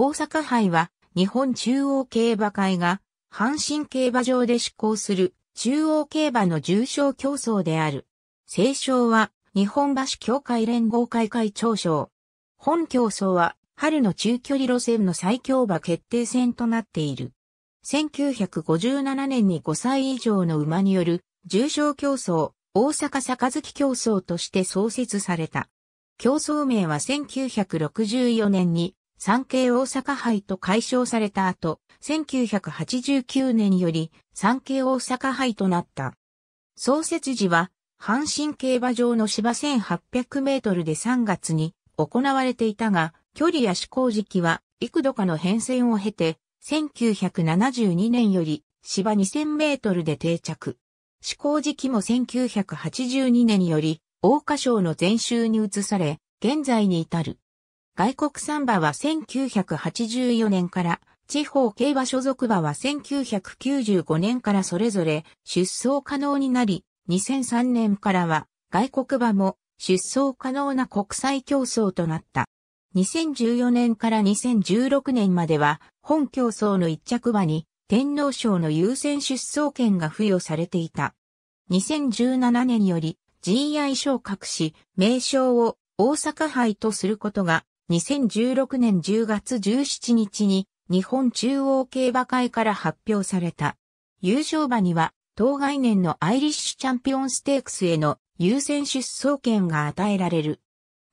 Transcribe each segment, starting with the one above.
大阪杯は日本中央競馬会が阪神競馬場で施行する中央競馬の重賞競争である。清賞は日本橋協会連合会会長賞。本競争は春の中距離路線の最強馬決定戦となっている。1957年に5歳以上の馬による重賞競争、大阪杯競争として創設された。競争名は1964年に産経大阪杯と解消された後、1989年より産経大阪杯となった。創設時は、阪神競馬場の芝1800メートルで3月に行われていたが、距離や試行時期は幾度かの変遷を経て、1972年より芝2000メートルで定着。試行時期も1982年より、大花賞の前週に移され、現在に至る。外国産馬は1984年から、地方競馬所属馬は1995年からそれぞれ出走可能になり、2003年からは外国馬も出走可能な国際競争となった。2014年から2016年までは本競争の一着馬に天皇賞の優先出走権が付与されていた。2017年より GI 昇格し、名称を大阪杯とすることが2016年10月17日に日本中央競馬会から発表された。優勝馬には、当概念のアイリッシュチャンピオンステークスへの優先出走権が与えられる。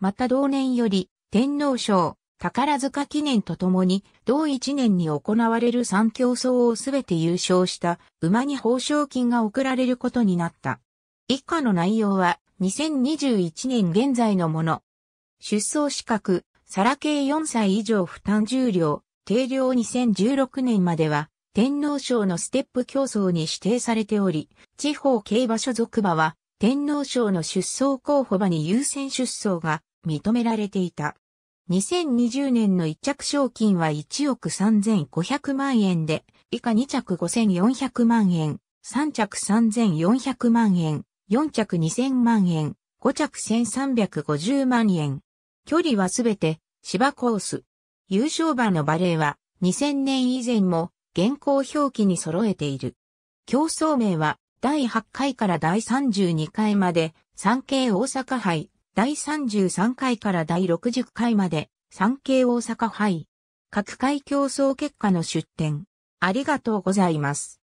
また同年より、天皇賞、宝塚記念とともに、同一年に行われる三競争をすべて優勝した馬に報奨金が贈られることになった。以下の内容は、2021年現在のもの。出走資格、皿系4歳以上負担重量、定量2016年までは、天皇賞のステップ競争に指定されており、地方競馬所属馬は、天皇賞の出走候補馬に優先出走が認められていた。2020年の一着賞金は1億3500万円で、以下2着5400万円、3着3400万円、4着2000万円、5着1350万円。距離はすべて芝コース。優勝馬のバレーは2000年以前も現行表記に揃えている。競争名は第8回から第32回まで産経大阪杯、第33回から第60回まで産経大阪杯。各回競争結果の出展。ありがとうございます。